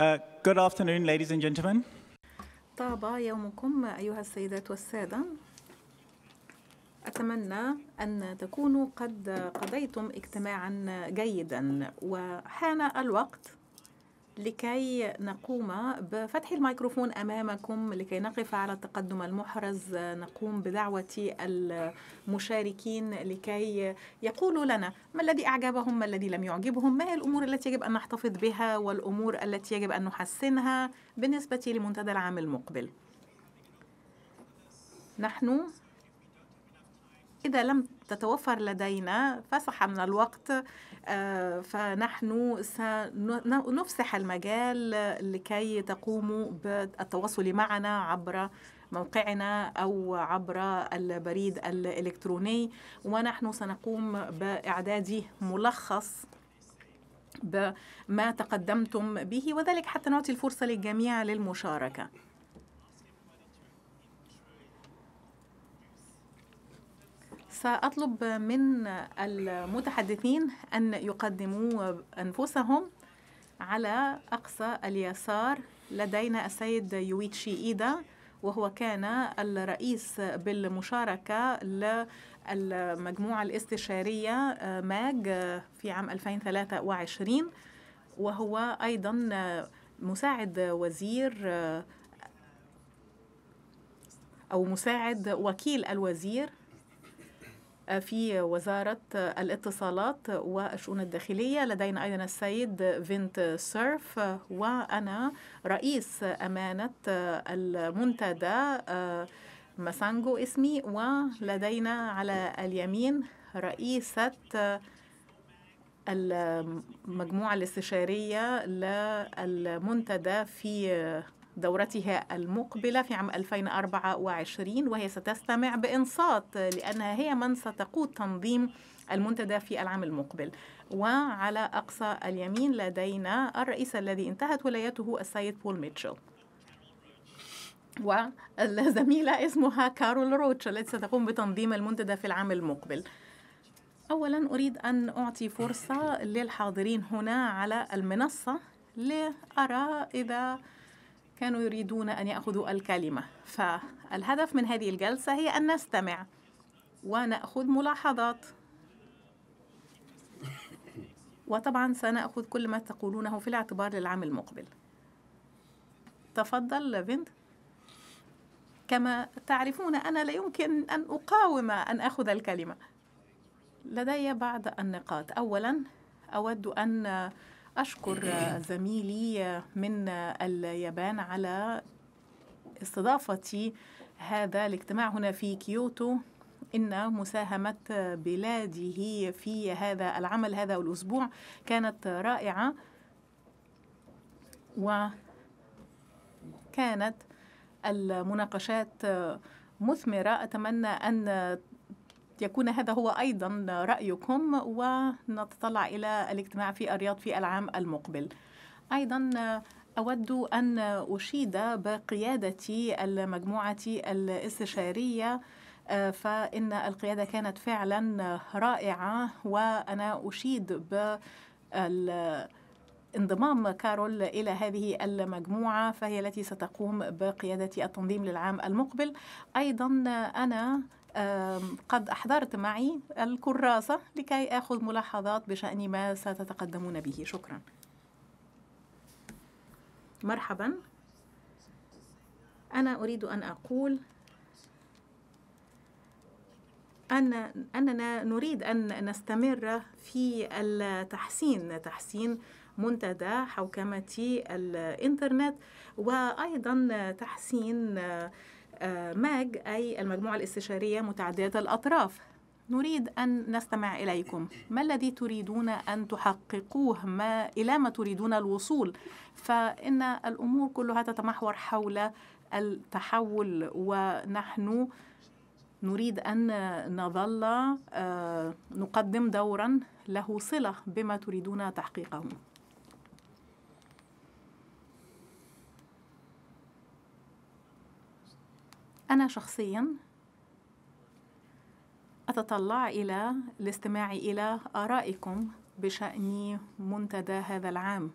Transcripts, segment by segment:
Uh, good afternoon, ladies and gentlemen. طاب يومكم أيها السيدات والسادة. أتمنى أن تكونوا قد قضيتم اجتماعا جيدا وحان الوقت لكي نقوم بفتح الميكروفون أمامكم لكي نقف على التقدم المحرز نقوم بدعوة المشاركين لكي يقولوا لنا ما الذي أعجبهم ما الذي لم يعجبهم ما هي الأمور التي يجب أن نحتفظ بها والأمور التي يجب أن نحسنها بالنسبة لمنتدى العام المقبل نحن إذا لم تتوفر لدينا فسح من الوقت آه، فنحن سنفسح المجال لكي تقوموا بالتواصل معنا عبر موقعنا أو عبر البريد الإلكتروني ونحن سنقوم بإعداد ملخص بما تقدمتم به وذلك حتى نعطي الفرصة للجميع للمشاركة سأطلب من المتحدثين أن يقدموا أنفسهم على أقصى اليسار لدينا السيد يويتشي إيدا وهو كان الرئيس بالمشاركة للمجموعة الاستشارية ماج في عام 2023 وهو أيضا مساعد وزير أو مساعد وكيل الوزير في وزارة الاتصالات والشؤون الداخلية لدينا أيضا السيد فينت سيرف وأنا رئيس أمانة المنتدى آه، مسانجو اسمي ولدينا على اليمين رئيسة المجموعة الاستشارية للمنتدى في دورتها المقبلة في عام 2024 وهي ستستمع بإنصات لأنها هي من ستقود تنظيم المنتدى في العام المقبل وعلى أقصى اليمين لدينا الرئيس الذي انتهت ولايته السيد بول ميتشل والزميلة اسمها كارول روتش التي ستقوم بتنظيم المنتدى في العام المقبل أولا أريد أن أعطي فرصة للحاضرين هنا على المنصة لأرى إذا كانوا يريدون أن يأخذوا الكلمة فالهدف من هذه الجلسة هي أن نستمع ونأخذ ملاحظات وطبعا سنأخذ كل ما تقولونه في الاعتبار للعام المقبل تفضل لافند كما تعرفون أنا لا يمكن أن أقاوم أن أخذ الكلمة لدي بعض النقاط أولا أود أن أشكر زميلي من اليابان على استضافتي هذا الاجتماع هنا في كيوتو إن مساهمة بلاده في هذا العمل هذا الأسبوع كانت رائعة وكانت المناقشات مثمرة أتمنى أن يكون هذا هو أيضا رأيكم ونتطلع إلى الاجتماع في الرياض في العام المقبل أيضا أود أن أشيد بقيادة المجموعة الاستشارية فإن القيادة كانت فعلا رائعة وأنا أشيد بال انضمام كارول إلى هذه المجموعة فهي التي ستقوم بقيادة التنظيم للعام المقبل أيضا أنا قد أحضرت معي الكراسة لكي آخذ ملاحظات بشأن ما ستتقدمون به شكرا مرحبا أنا أريد أن أقول أن أننا نريد أن نستمر في التحسين تحسين منتدى حوكمة الإنترنت وأيضا تحسين آه آه، ماج أي المجموعة الاستشارية متعددة الأطراف نريد أن نستمع إليكم ما الذي تريدون أن تحققوه ما إلى ما تريدون الوصول فإن الأمور كلها تتمحور حول التحول ونحن نريد أن نظل آه، نقدم دورا له صلة بما تريدون تحقيقه أنا شخصيا أتطلع إلى الاستماع إلى آرائكم بشأن منتدى هذا العام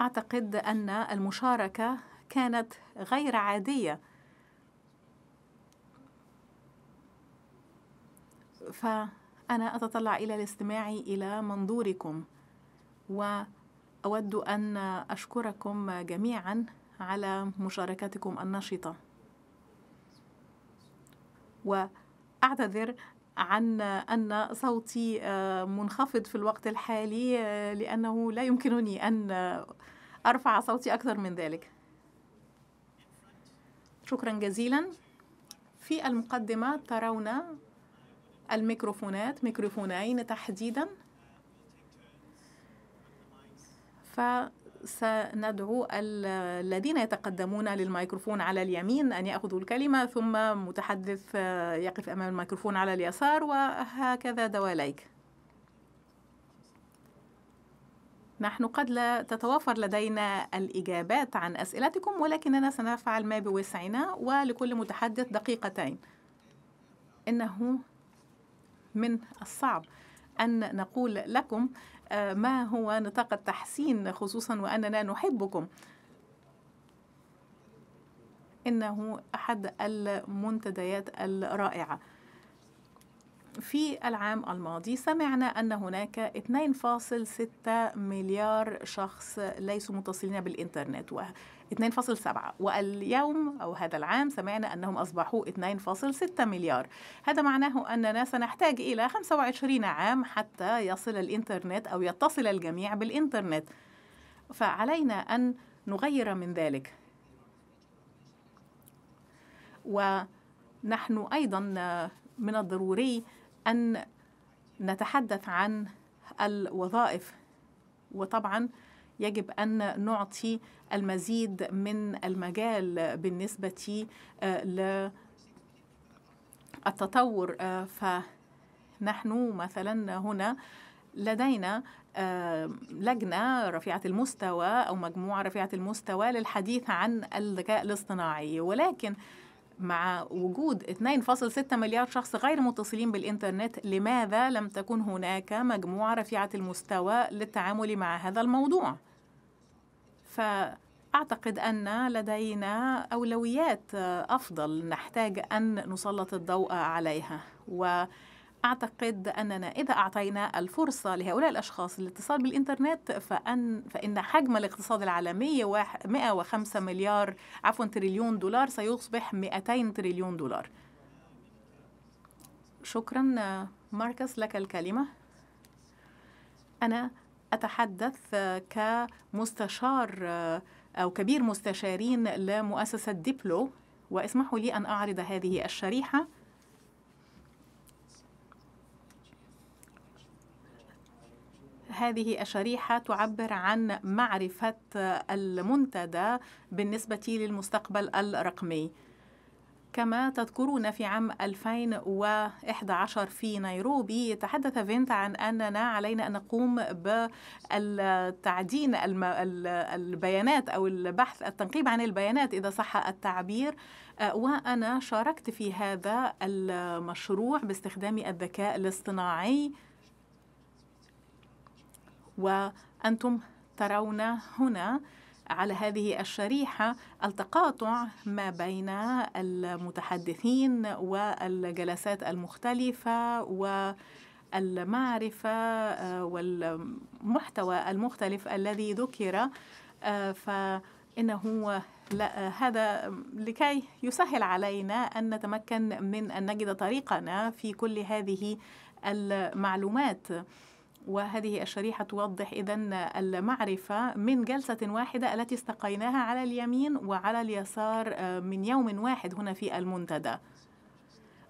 أعتقد أن المشاركة كانت غير عادية فأنا أتطلع إلى الاستماع إلى منظوركم وأود أن أشكركم جميعا على مشاركتكم النشطة وأعتذر عن أن صوتي آه، منخفض في الوقت الحالي آه، لأنه لا يمكنني أن أرفع صوتي أكثر من ذلك شكرا جزيلا في المقدمة ترون الميكروفونات ميكروفونين تحديدا فسندعو الذين يتقدمون للميكروفون على اليمين أن يأخذوا الكلمة ثم متحدث آه، يقف أمام الميكروفون على اليسار وهكذا دواليك نحن قد لا تتوافر لدينا الإجابات عن أسئلتكم ولكننا سنفعل ما بوسعنا ولكل متحدث دقيقتين إنه من الصعب أن نقول لكم ما هو نطاق التحسين خصوصا وأننا نحبكم إنه أحد المنتديات الرائعة في العام الماضي سمعنا أن هناك 2.6 مليار شخص ليسوا متصلين بالإنترنت و 2.7 واليوم أو هذا العام سمعنا أنهم أصبحوا 2.6 مليار هذا معناه أننا سنحتاج إلى 25 عام حتى يصل الإنترنت أو يتصل الجميع بالإنترنت فعلينا أن نغير من ذلك ونحن أيضا من الضروري أن نتحدث عن الوظائف وطبعا يجب أن نعطي المزيد من المجال بالنسبة آه، للتطور آه، فنحن مثلا هنا لدينا آه، لجنة رفيعة المستوى أو مجموعة رفيعة المستوى للحديث عن الذكاء الاصطناعي ولكن مع وجود 2.6 مليار شخص غير متصلين بالإنترنت لماذا لم تكن هناك مجموعة رفيعة المستوى للتعامل مع هذا الموضوع؟ فأعتقد أن لدينا أولويات أفضل نحتاج أن نسلط الضوء عليها و أعتقد أننا إذا أعطينا الفرصة لهؤلاء الأشخاص للاتصال بالإنترنت فأن فإن حجم الاقتصاد العالمي 105 مليار عفوا تريليون دولار سيصبح 200 تريليون دولار شكرا ماركس لك الكلمة أنا أتحدث كمستشار أو كبير مستشارين لمؤسسة ديبلو واسمحوا لي أن أعرض هذه الشريحة هذه الشريحة تعبر عن معرفة المنتدى بالنسبة للمستقبل الرقمي كما تذكرون في عام 2011 في نيروبي تحدث فينت عن أننا علينا أن نقوم بالتعدين البيانات أو البحث التنقيب عن البيانات إذا صح التعبير وأنا شاركت في هذا المشروع باستخدام الذكاء الاصطناعي وأنتم ترون هنا على هذه الشريحة التقاطع ما بين المتحدثين والجلسات المختلفة و المعرفة آه، والمحتوى المختلف الذي ذكر آه، فإنه لا هذا لكي يسهل علينا أن نتمكن من أن نجد طريقنا في كل هذه المعلومات وهذه الشريحة توضح إذا المعرفة من جلسة واحدة التي استقيناها على اليمين وعلى اليسار آه، من يوم واحد هنا في المنتدى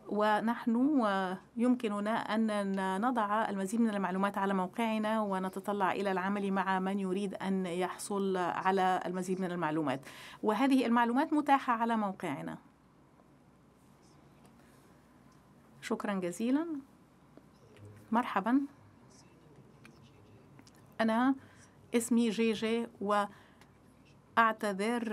ونحن آه، يمكننا أن نضع المزيد من المعلومات على موقعنا ونتطلع إلى العمل مع من يريد أن يحصل على المزيد من المعلومات وهذه المعلومات متاحة على موقعنا شكرا جزيلا مرحبا أنا اسمي جيجي وأعتذر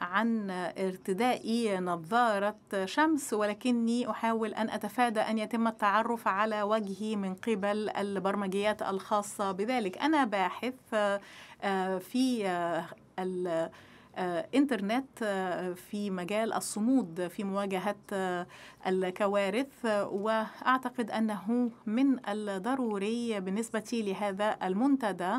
عن ارتدائي نظارة شمس ولكني أحاول أن أتفادى أن يتم التعرف على وجهي من قبل البرمجيات الخاصة بذلك أنا باحث آه، في آه، آه، انترنت آه، في مجال الصمود في مواجهة آه، الكوارث وأعتقد أنه من الضروري بالنسبة لهذا المنتدى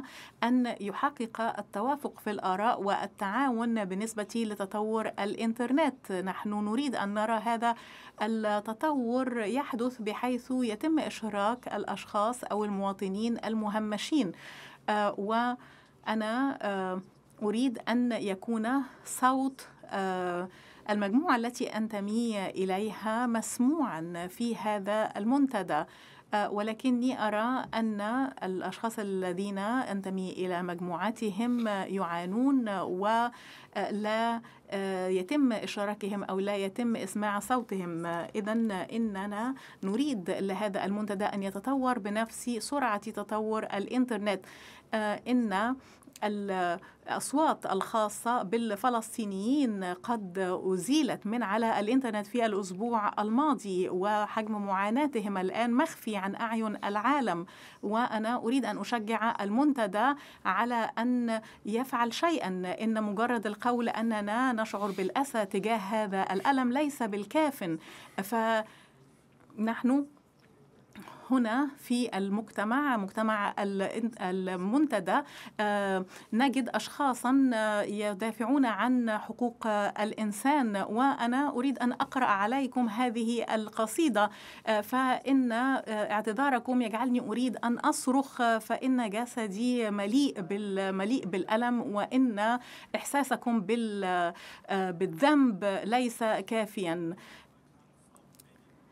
أن يحقق التوافق في الآراء والتعاون بالنسبة لتطور الإنترنت نحن نريد أن نرى هذا التطور يحدث بحيث يتم إشراك الأشخاص أو المواطنين المهمشين وأنا أريد أن يكون صوت آه، المجموعة التي أنتمي إليها مسموعا في هذا المنتدى آه، ولكني أرى أن الأشخاص الذين أنتمي إلى مجموعاتهم يعانون ولا آه، يتم إشراكهم أو لا يتم إسماع صوتهم إذا إننا نريد لهذا المنتدى أن يتطور بنفس سرعة تطور الإنترنت إن الأصوات الخاصة بالفلسطينيين قد أزيلت من على الإنترنت في الأسبوع الماضي وحجم معاناتهم الآن مخفي عن أعين العالم وأنا أريد أن أشجع المنتدى على أن يفعل شيئا إن مجرد القول أننا نشعر بالأسى تجاه هذا الألم ليس بالكاف فنحن هنا في المجتمع مجتمع المنتدى آه، نجد أشخاصا آه، يدافعون عن حقوق الإنسان وأنا أريد أن أقرأ عليكم هذه القصيدة آه، فإن اعتذاركم يجعلني أريد أن أصرخ فإن جسدي مليء بالمليء بالألم وإن إحساسكم بالذنب ليس كافيا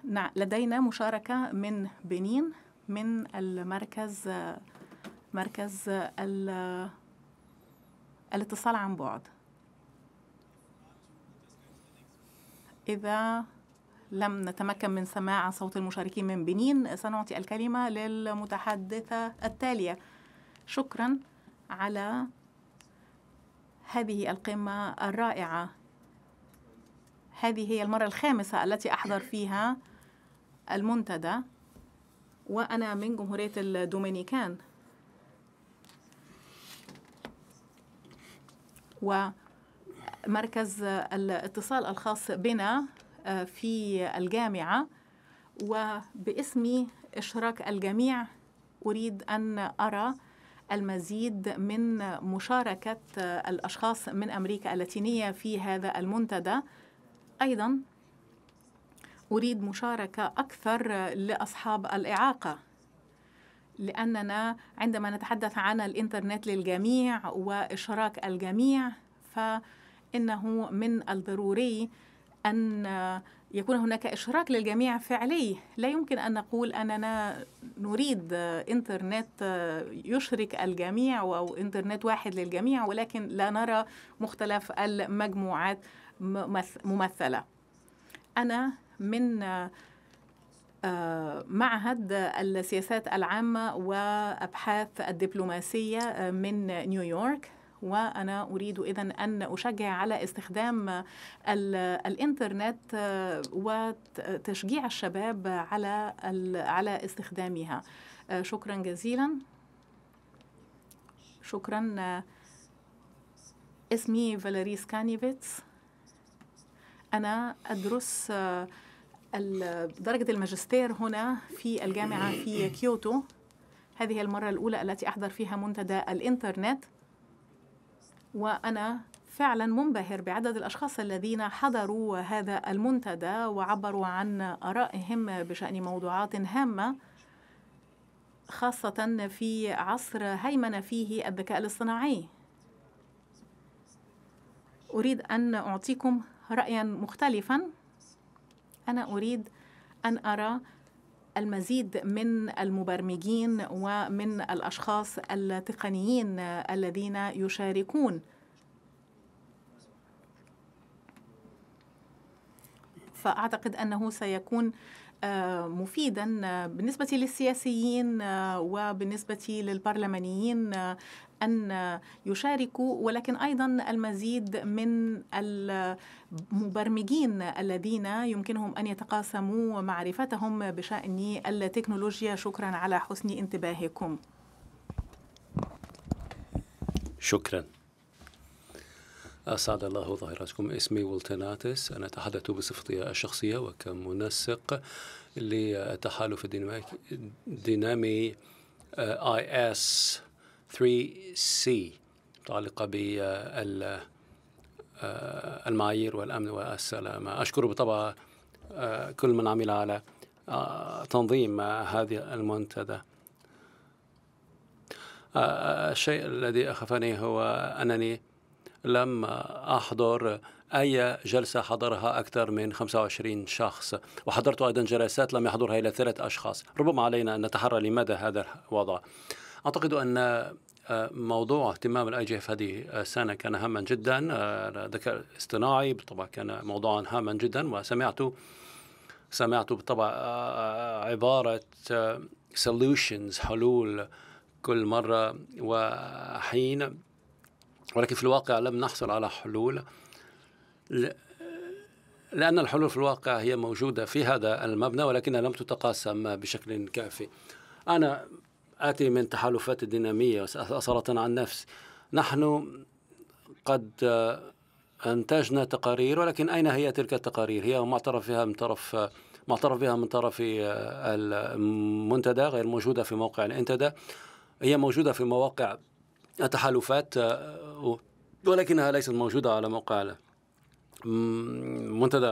نعم، لدينا مشاركة من بنين من المركز مركز الاتصال عن بعد إذا لم نتمكن من سماع صوت المشاركين من بنين سنعطي الكلمة للمتحدثة التالية شكرا على هذه القمة الرائعة هذه هي المرة الخامسة التي أحضر فيها المنتدى وأنا من جمهورية الدومينيكان ومركز الاتصال الخاص بنا آه، في الجامعة وباسم إشراك الجميع أريد أن أرى المزيد من مشاركة آه، الأشخاص من أمريكا اللاتينية في هذا المنتدى أيضا أريد مشاركة أكثر لأصحاب الإعاقة لأننا عندما نتحدث عن الإنترنت للجميع وإشراك الجميع فإنه من الضروري أن يكون هناك إشراك للجميع فعلي لا يمكن أن نقول أننا نريد إنترنت يشرك الجميع أو إنترنت واحد للجميع ولكن لا نرى مختلف المجموعات ممثلة أنا من آه، معهد السياسات العامة وأبحاث الدبلوماسية آه، من نيويورك وأنا أريد إذا أن أشجع على استخدام الإنترنت آه، وتشجيع الشباب على على استخدامها شكرا جزيلا شكرا اسمي فاليريس كانيفيتس أنا أدرس درجة الماجستير هنا في الجامعة في كيوتو هذه المرة الأولى التي أحضر فيها منتدى الإنترنت وأنا فعلا منبهر بعدد الأشخاص الذين حضروا هذا المنتدى وعبروا عن آرائهم بشأن موضوعات هامة خاصة في عصر هيمن فيه الذكاء الاصطناعي أريد أن أعطيكم رأيا مختلفا أنا أريد أن أرى المزيد من المبرمجين ومن الأشخاص التقنيين الذين يشاركون فأعتقد أنه سيكون آه، مفيدا بالنسبة للسياسيين آه، وبالنسبة للبرلمانيين آه، أن يشاركوا ولكن أيضا المزيد من المبرمجين الذين يمكنهم أن يتقاسموا معرفتهم بشأن التكنولوجيا شكرا على حسن انتباهكم شكرا أسعد الله ظاهراتكم اسمي ولتناتس أنا أتحدث بصفتي الشخصية وكمنسق للتحالف الدينامي آي اس 3C متعلقة آه، بالمعايير آه، والامن والسلامه اشكر بطبع آه، كل من عمل على تنظيم هذه المنتدى الشيء الذي اخفني هو انني لم احضر اي جلسه حضرها اكثر من 25 شخص وحضرت ايضا جلسات لم يحضرها الى ثلاث اشخاص ربما علينا ان نتحرى لماذا هذا الوضع اعتقد ان آه، موضوع اهتمام الاي جي اف هذه السنه آه، كان هاما جدا الذكاء آه، الاصطناعي بالطبع كان موضوعا هاما جدا وسمعت سمعت بالطبع عباره solutions حلول كل مره وحين ولكن في الواقع لم نحصل على حلول لأن الحلول في الواقع هي موجودة في هذا المبنى ولكنها لم تتقاسم بشكل كافي أنا آتي من تحالفات الدينامية أصالة عن نفس نحن قد آه، أنتجنا تقارير ولكن أين هي تلك التقارير هي معترف بها من طرف معترف بها من طرف آه، المنتدى غير موجودة في موقع الانتدى هي موجودة في مواقع التحالفات آه، ولكنها ليست موجودة على موقع منتدى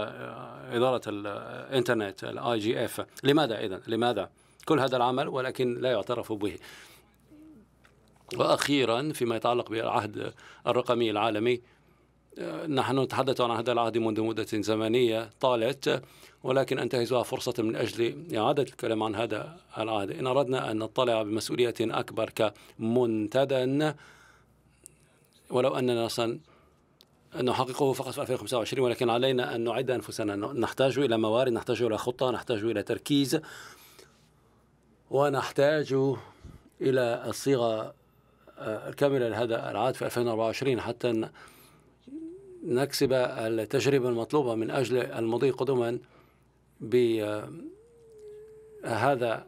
إدارة الإنترنت الاي جي اف لماذا إذا لماذا كل هذا العمل ولكن لا يعترف به وأخيرا فيما يتعلق بالعهد الرقمي العالمي آه، نحن نتحدث عن هذا العهد منذ مدة زمنية طالت ولكن أنتهزها فرصة من أجل إعادة الكلام عن هذا العهد إن أردنا أن نطلع بمسؤولية أكبر كمنتدى ولو أننا سن نحققه فقط في 2025 ولكن علينا أن نعد أنفسنا نحتاج إلى موارد نحتاج إلى خطة نحتاج إلى تركيز ونحتاج إلى الصيغة الكاملة آه، لهذا العهد في 2024 حتى نكسب التجربة المطلوبة من أجل المضي قدما بهذا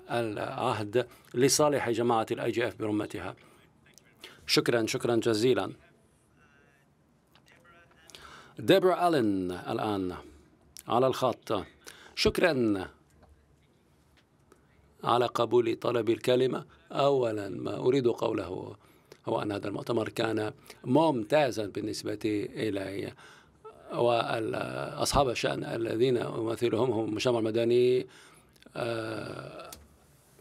آه، العهد لصالح جماعة الاي جي اف برمتها شكرا شكرا جزيلا ديبرا ألين الآن على الخط شكرا على قبول طلب الكلمة أولا ما أريد قوله هو أن هذا المؤتمر كان ممتازا بالنسبة إلي وأصحاب الشأن الذين أمثلهم هم المجتمع المدني آه،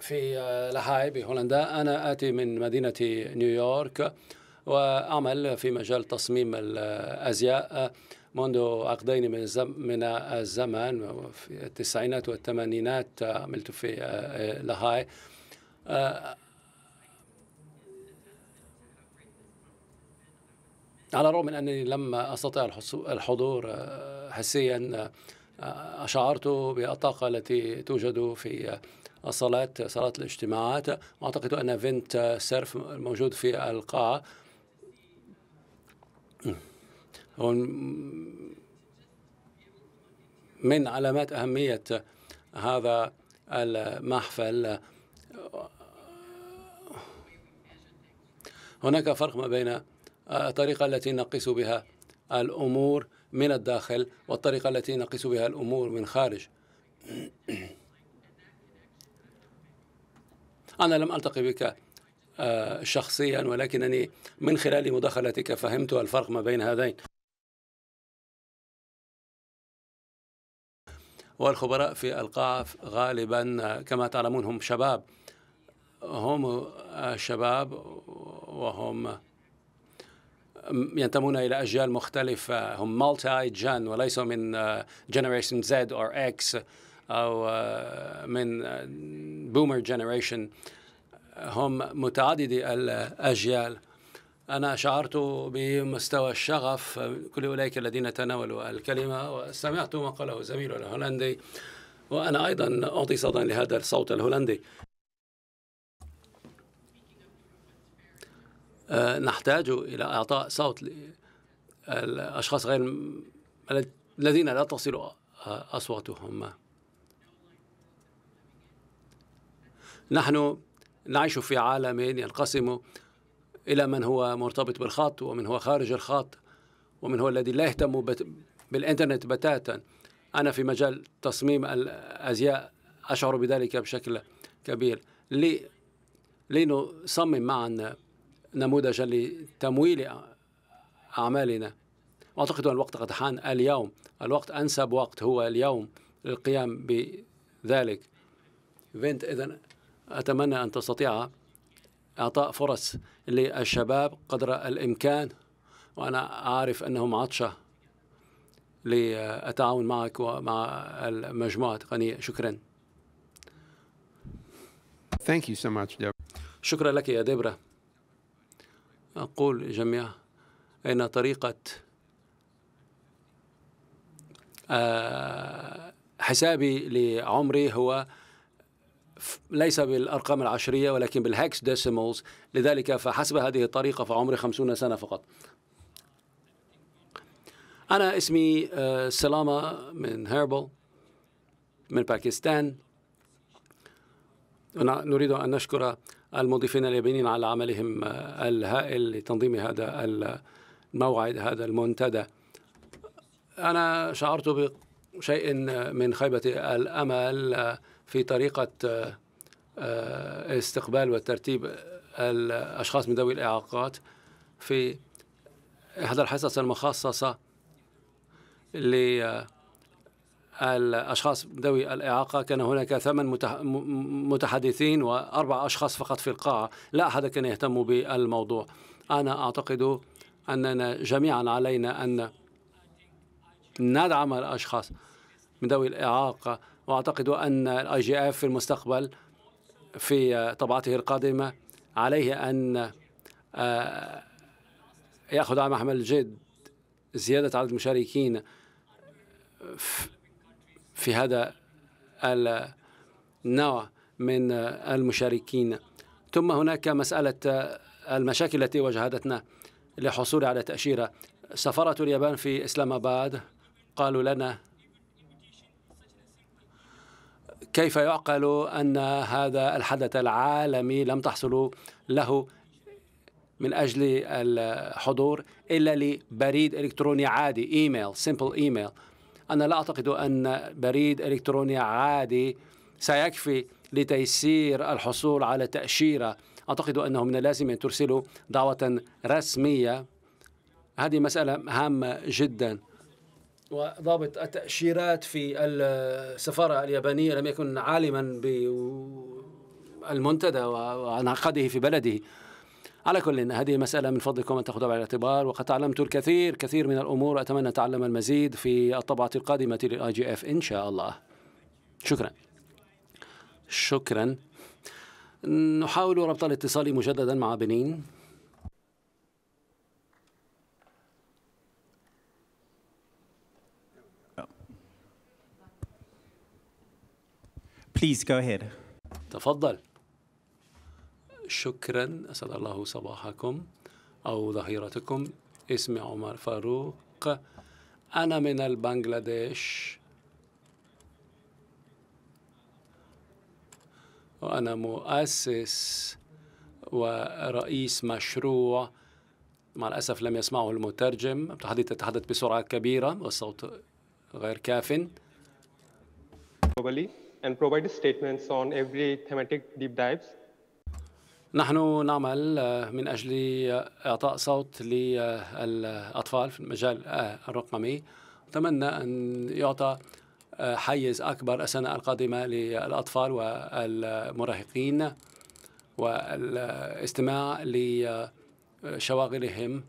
في لاهاي بهولندا أنا آتي من مدينة نيويورك وأعمل في مجال تصميم الأزياء منذ عقدين من من الزمن في التسعينات والثمانينات عملت في آه، آه، لاهاي آه، على الرغم من أنني لم أستطع الحضور حسيا شعرت بالطاقة التي توجد في الصلاة صلاة الاجتماعات وأعتقد أن فينت سيرف الموجود في القاعة من علامات أهمية هذا المحفل هناك فرق ما بين الطريقة التي نقيس بها الأمور من الداخل والطريقة التي نقيس بها الأمور من خارج أنا لم ألتقي بك آه، شخصيا ولكنني من خلال مداخلتك فهمت الفرق ما بين هذين والخبراء في القاعة غالبا كما تعلمون هم شباب هم شباب وهم ينتمون إلى أجيال مختلفة هم مالتي جن وليسوا من جنريشن زد أو إكس أو من بومر جنريشن هم متعددي الأجيال أنا شعرت بمستوى الشغف كل أولئك الذين تناولوا الكلمة وسمعت ما قاله زميل الهولندي وأنا أيضا أعطي صدى لهذا الصوت الهولندي آه، نحتاج إلى إعطاء صوت للأشخاص غير الذين لا تصل أصواتهم نحن نعيش في عالم ينقسم إلى من هو مرتبط بالخط ومن هو خارج الخط ومن هو الذي لا يهتم بالإنترنت بتاتا أنا في مجال تصميم الأزياء أشعر بذلك بشكل كبير لي لنصمم معا نموذجا لتمويل أعمالنا وأعتقد أن الوقت قد حان اليوم الوقت أنسب وقت هو اليوم للقيام بذلك فينت إذا أتمنى أن تستطيع اعطاء فرص للشباب قدر الامكان وانا اعرف انهم عطشه للتعاون معك ومع المجموعه غنية شكرا Thank you so much, شكرا لك يا دبرة أقول للجميع أن طريقة آه، حسابي لعمري هو ليس بالأرقام العشرية ولكن بالهكس ديسيمولز لذلك فحسب هذه الطريقة فعمري خمسون سنة فقط أنا اسمي آه، سلامة من هيربل من باكستان نريد أن نشكر المضيفين اليابانيين على عملهم آه، الهائل لتنظيم هذا الموعد هذا المنتدى أنا شعرت بشيء من خيبة الأمل آه، في طريقة آه، آه، استقبال وترتيب الأشخاص من ذوي الإعاقات في إحدى الحصص المخصصة للأشخاص آه، ذوي الإعاقة كان هناك ثمان متحدثين وأربع أشخاص فقط في القاعة لا أحد كان يهتم بالموضوع أنا أعتقد أننا جميعا علينا أن ندعم الأشخاص من ذوي الإعاقة واعتقد ان الاي جي اف في المستقبل في طبعته القادمه عليه ان آه، ياخذ على محمل الجد زياده عدد المشاركين في هذا النوع من المشاركين ثم هناك مساله المشاكل التي واجهتنا للحصول على تاشيره سفاره اليابان في اسلام اباد قالوا لنا كيف يعقل أن هذا الحدث العالمي لم تحصل له من أجل الحضور إلا لبريد إلكتروني عادي إيميل سيمبل إيميل أنا لا أعتقد أن بريد إلكتروني عادي سيكفي لتيسير الحصول على تأشيرة أعتقد أنه من اللازم أن ترسلوا دعوة رسمية هذه مسألة هامة جدا وضابط التأشيرات في السفارة اليابانية لم يكن عالما بالمنتدى وانعقاده في بلده على كل هذه مسألة من فضلكم أن تأخذوها بعين الاعتبار وقد تعلمت الكثير كثير من الأمور أتمنى أتعلم المزيد في الطبعة القادمة للآي جي إف إن شاء الله شكرا شكرا نحاول ربط الاتصال مجددا مع بنين Please go ahead. تفضل. شكرا أسعد الله صباحكم أو ظهيرتكم اسمي عمر فاروق أنا من البنغلاديش وأنا مؤسس ورئيس مشروع مع الأسف لم يسمعه المترجم التحديث تتحدث بسرعة كبيرة والصوت غير كاف and provide statements on every thematic deep dives. نحن نعمل آه، من أجل آه، إعطاء صوت للأطفال في المجال آه، الرقمي أتمنى أن يعطى حيز أكبر السنة القادمة للأطفال والمراهقين والاستماع لشواغلهم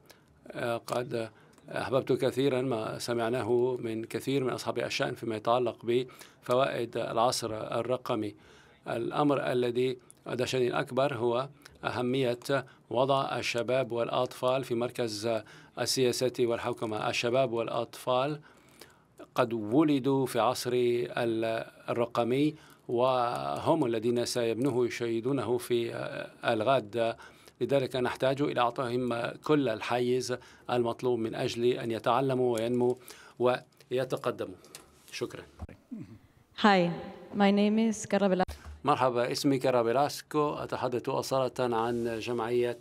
قد أحببت كثيرا ما سمعناه من كثير من أصحاب الشأن فيما يتعلق بفوائد العصر الرقمي الأمر الذي أدهشني الأكبر هو أهمية وضع الشباب والأطفال في مركز السياسة والحكومة الشباب والأطفال قد ولدوا في عصر الرقمي وهم الذين سيبنوه يشيدونه في الغد لذلك نحتاج إلى أعطائهم كل الحيز المطلوب من أجل أن يتعلموا وينموا ويتقدموا شكرا Hi, my name is مرحبا اسمي كارابيلاسكو أتحدث أصالة عن جمعية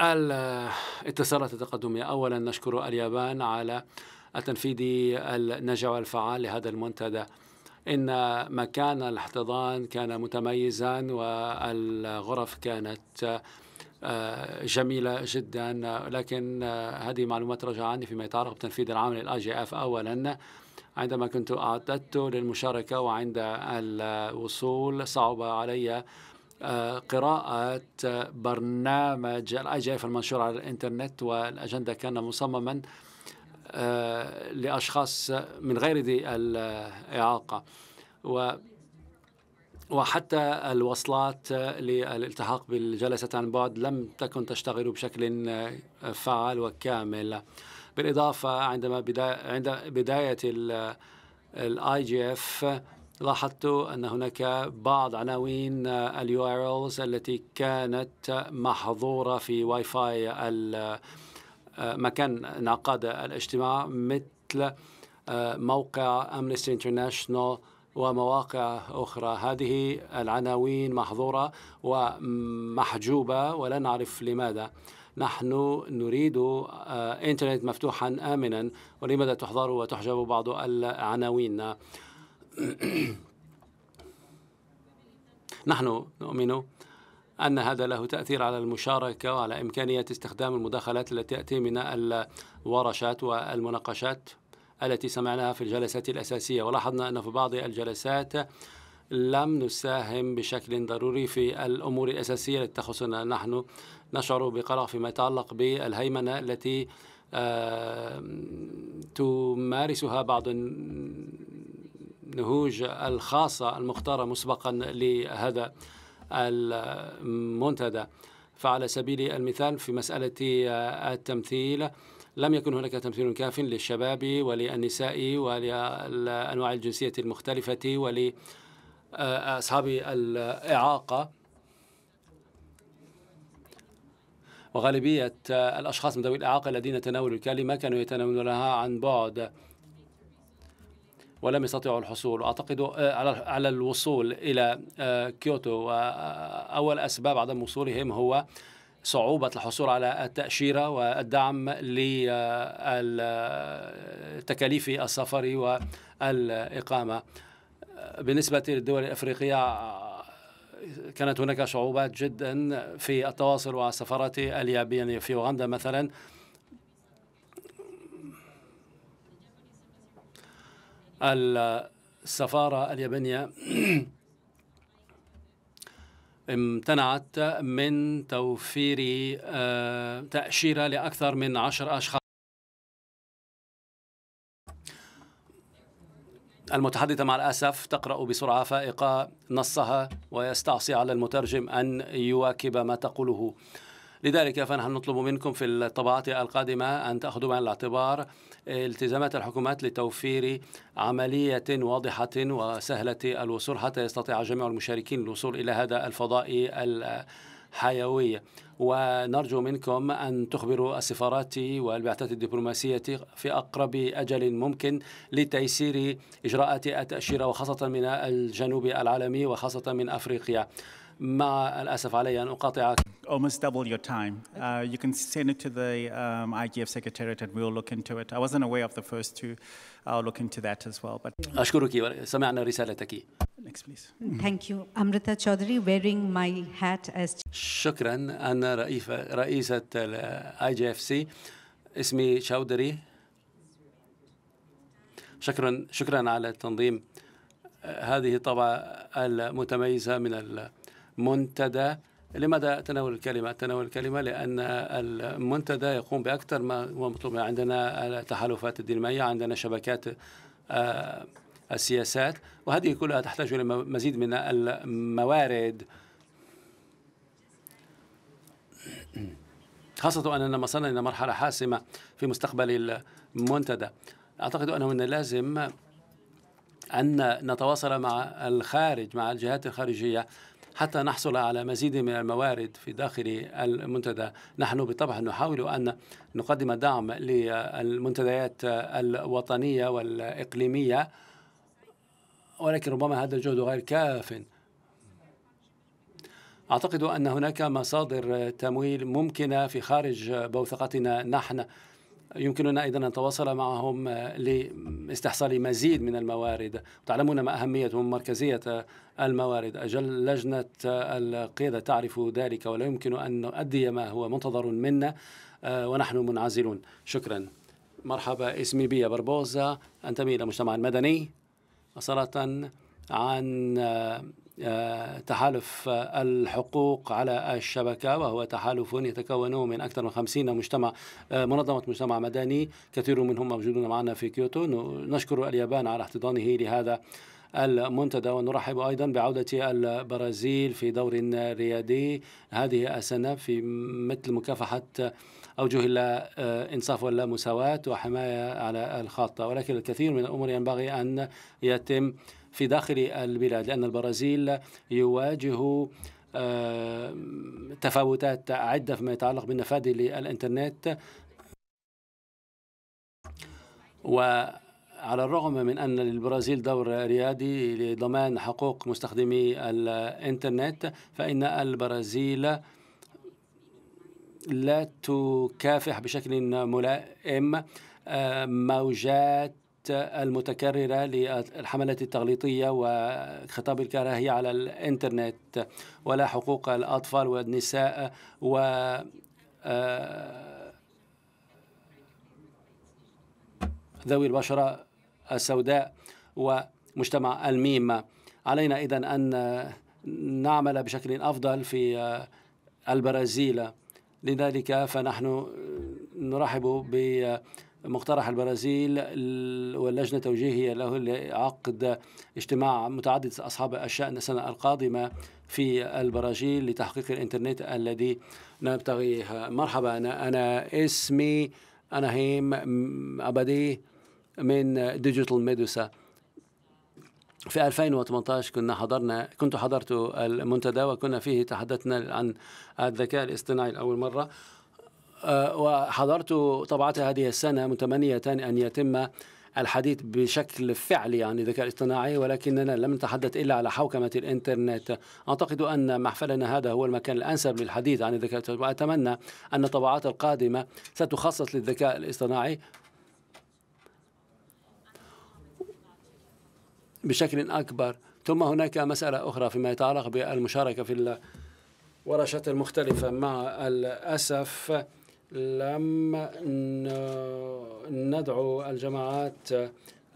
الاتصالات التقدمية أولا نشكر اليابان على التنفيذ النجاح والفعال لهذا المنتدى إن مكان الاحتضان كان متميزا والغرف كانت آه، جميلة جدا لكن آه، هذه معلومات رجع عني فيما يتعلق بتنفيذ العام للآي جي اف أولا عندما كنت أعددت للمشاركة وعند الوصول صعب علي آه، قراءة برنامج الآي جي اف المنشور على الإنترنت والأجندة كان مصمما آه، لأشخاص من غير ذي الإعاقة و وحتى الوصلات للالتحاق بالجلسة عن بعد لم تكن تشتغل بشكل فعال وكامل بالإضافة عندما بدا... عند بداية الاي جي اف لاحظت أن هناك بعض عناوين اليو ار التي كانت محظورة في واي فاي آه، مكان انعقاد الاجتماع مثل آه، موقع أمنستي انترناشونال ومواقع أخرى هذه العناوين محظورة ومحجوبة ولا نعرف لماذا نحن نريد آه، إنترنت مفتوحا آمنا ولماذا تحظر وتحجب بعض العناوين نحن نؤمن أن هذا له تأثير على المشاركة وعلى إمكانية استخدام المداخلات التي تأتي من الورشات والمناقشات التي سمعناها في الجلسات الأساسية ولاحظنا أن في بعض الجلسات لم نساهم بشكل ضروري في الأمور الأساسية التي تخصنا نحن نشعر بقلق فيما يتعلق بالهيمنة التي آه، تمارسها بعض النهوج الخاصة المختارة مسبقا لهذا المنتدى فعلى سبيل المثال في مسألة آه، التمثيل لم يكن هناك تمثيل كاف للشباب وللنساء ولأنواع الجنسية المختلفة ولأصحاب آه، الإعاقة وغالبية آه، الأشخاص من ذوي الإعاقة الذين تناولوا الكلمة كانوا يتناولونها عن بعد ولم يستطيعوا الحصول واعتقد آه، على الوصول الى آه، كيوتو واول اسباب عدم وصولهم هو صعوبة الحصول على التأشيرة والدعم لتكاليف آه، السفر والإقامة بالنسبة للدول الأفريقية كانت هناك صعوبات جدا في التواصل مع السفارات اليابانية في أوغندا مثلا السفارة اليابانية امتنعت من توفير آه، تأشيرة لأكثر من عشر أشخاص المتحدثة مع الأسف تقرأ بسرعة فائقة نصها ويستعصي على المترجم أن يواكب ما تقوله لذلك فنحن نطلب منكم في الطبعات القادمة أن تأخذوا بعين الاعتبار التزامات الحكومات لتوفير عملية واضحة وسهلة الوصول حتى يستطيع جميع المشاركين الوصول إلى هذا الفضاء الحيوي ونرجو منكم أن تخبروا السفارات والبعثات الدبلوماسية في أقرب أجل ممكن لتيسير إجراءات التأشيرة وخاصة من الجنوب العالمي وخاصة من أفريقيا مع الأسف علي أن أقاطعك almost double your time. Uh, you can send it to the um, IGF Secretariat and we'll look into it. I wasn't aware of the first two. I'll look into that as well. But أشكرك سمعنا رسالتك. Next please. Thank you. Amrita Chaudhary wearing my hat as شكرا أنا رئيفة رئيسة IGFC اسمي شاودري شكرا شكرا على تنظيم هذه الطبعة المتميزة من منتدى لماذا تناول الكلمة؟ تناول الكلمة لأن المنتدى يقوم بأكثر ما هو مطلوب عندنا التحالفات الدينمية عندنا شبكات آه، السياسات وهذه كلها تحتاج إلى مزيد من الموارد خاصة أننا وصلنا إلى مرحلة حاسمة في مستقبل المنتدى أعتقد أنه من لازم أن نتواصل مع الخارج مع الجهات الخارجية حتى نحصل على مزيد من الموارد في داخل المنتدى نحن بالطبع نحاول أن نقدم دعم للمنتديات الوطنية والإقليمية ولكن ربما هذا الجهد غير كاف أعتقد أن هناك مصادر تمويل ممكنة في خارج بوثقتنا نحن يمكننا أيضا أن نتواصل معهم آه، لاستحصال مزيد من الموارد تعلمون ما أهمية ومركزية آه، الموارد أجل لجنة آه، القيادة تعرف ذلك ولا يمكن أن نؤدي ما هو منتظر منا ونحن منعزلون شكرا مرحبا اسمي بيا بربوزا أنتمي إلى المجتمع المدني أصالة عن آه، تحالف آه، الحقوق على الشبكة وهو تحالف يتكون من أكثر من 50 مجتمع آه، منظمة مجتمع مدني كثير منهم موجودون معنا في كيوتو نشكر اليابان على احتضانه لهذا المنتدى ونرحب أيضا بعودة البرازيل في دور ريادي هذه السنة في مثل مكافحة أوجه اللا إنصاف ولا مساواة وحماية على الخاطة ولكن الكثير من الأمور ينبغي أن يتم في داخل البلاد لأن البرازيل يواجه تفاوتات عدة فيما يتعلق بالنفاذ للإنترنت وعلى الرغم من أن للبرازيل دور ريادي لضمان حقوق مستخدمي الإنترنت فإن البرازيل لا تكافح بشكل ملائم موجات المتكررة للحملات التغليطية وخطاب الكراهية على الإنترنت ولا حقوق الأطفال والنساء و آه، ذوي البشرة السوداء ومجتمع الميم علينا اذا أن نعمل بشكل أفضل في آه، البرازيل لذلك فنحن نرحب ب مقترح البرازيل واللجنة التوجيهية له لعقد اجتماع متعدد أصحاب الشأن السنة القادمة في البرازيل لتحقيق الإنترنت الذي نبتغيه مرحبا أنا اسمي أنا هيم أبدي من ديجيتال ميدوسا في 2018 كنا حضرنا كنت حضرت المنتدى وكنا فيه تحدثنا عن الذكاء الاصطناعي لأول مرة آه، وحضرت طبعتها هذه السنة متمنية أن يتم الحديث بشكل فعلي عن الذكاء الاصطناعي ولكننا لم نتحدث الا على حوكمه الانترنت اعتقد ان محفلنا هذا هو المكان الانسب للحديث عن الذكاء الاصطناعي واتمنى ان الطبعات القادمه ستخصص للذكاء الاصطناعي بشكل اكبر ثم هناك مساله اخرى فيما يتعلق بالمشاركه في الورشات المختلفه مع الاسف لم ندعو الجماعات